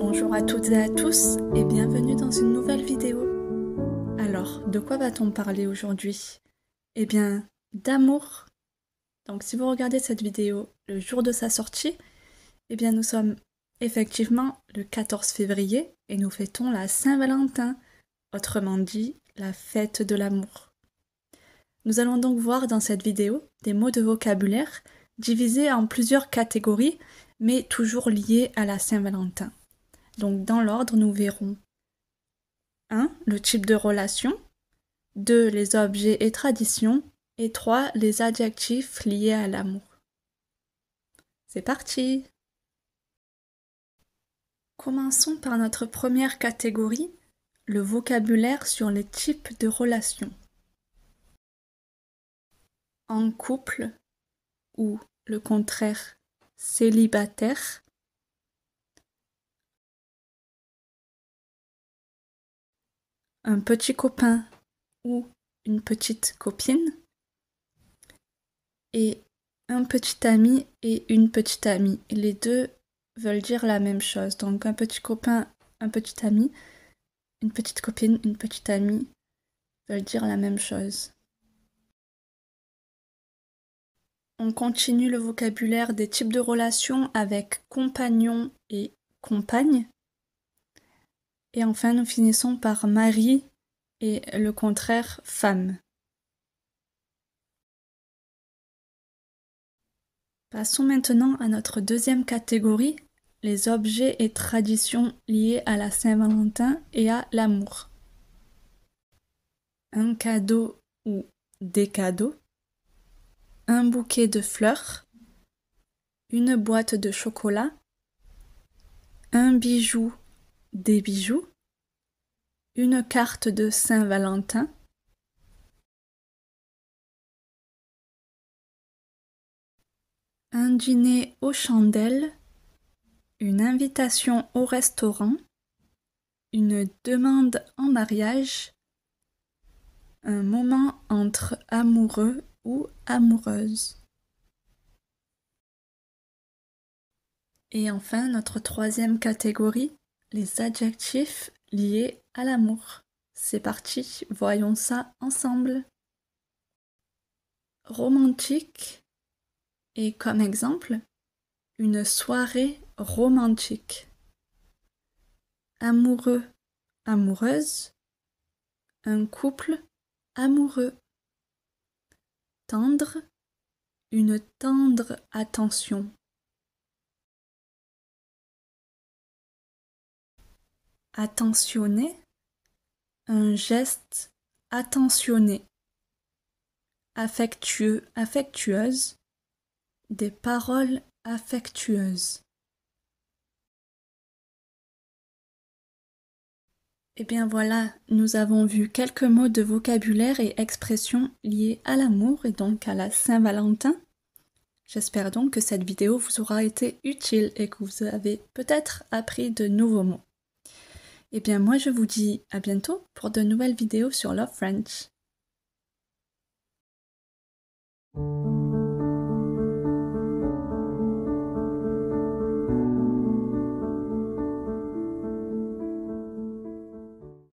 Bonjour à toutes et à tous et bienvenue dans une nouvelle vidéo. Alors, de quoi va-t-on parler aujourd'hui Eh bien, d'amour. Donc si vous regardez cette vidéo le jour de sa sortie, eh bien nous sommes effectivement le 14 février et nous fêtons la Saint-Valentin, autrement dit la fête de l'amour. Nous allons donc voir dans cette vidéo des mots de vocabulaire divisés en plusieurs catégories mais toujours liés à la Saint-Valentin. Donc dans l'ordre, nous verrons 1. Le type de relation 2. Les objets et traditions et 3. Les adjectifs liés à l'amour. C'est parti Commençons par notre première catégorie, le vocabulaire sur les types de relations. En couple ou le contraire célibataire, un petit copain ou une petite copine et un petit ami et une petite amie. Les deux veulent dire la même chose. Donc un petit copain, un petit ami, une petite copine, une petite amie veulent dire la même chose. On continue le vocabulaire des types de relations avec compagnon et compagne. Et enfin, nous finissons par mari et le contraire, femme. Passons maintenant à notre deuxième catégorie, les objets et traditions liés à la Saint-Valentin et à l'amour. Un cadeau ou des cadeaux, un bouquet de fleurs, une boîte de chocolat, un bijou des bijoux, une carte de Saint-Valentin, un dîner aux chandelles, une invitation au restaurant, une demande en mariage, un moment entre amoureux ou amoureuse. Et enfin, notre troisième catégorie, les adjectifs liés à l'amour. C'est parti, voyons ça ensemble. Romantique et comme exemple, une soirée romantique. Amoureux, amoureuse, un couple amoureux. Tendre, une tendre attention. attentionné, un geste attentionné, affectueux, affectueuse, des paroles affectueuses. Et eh bien voilà, nous avons vu quelques mots de vocabulaire et expressions liés à l'amour et donc à la Saint-Valentin. J'espère donc que cette vidéo vous aura été utile et que vous avez peut-être appris de nouveaux mots. Eh bien moi je vous dis à bientôt pour de nouvelles vidéos sur Love French.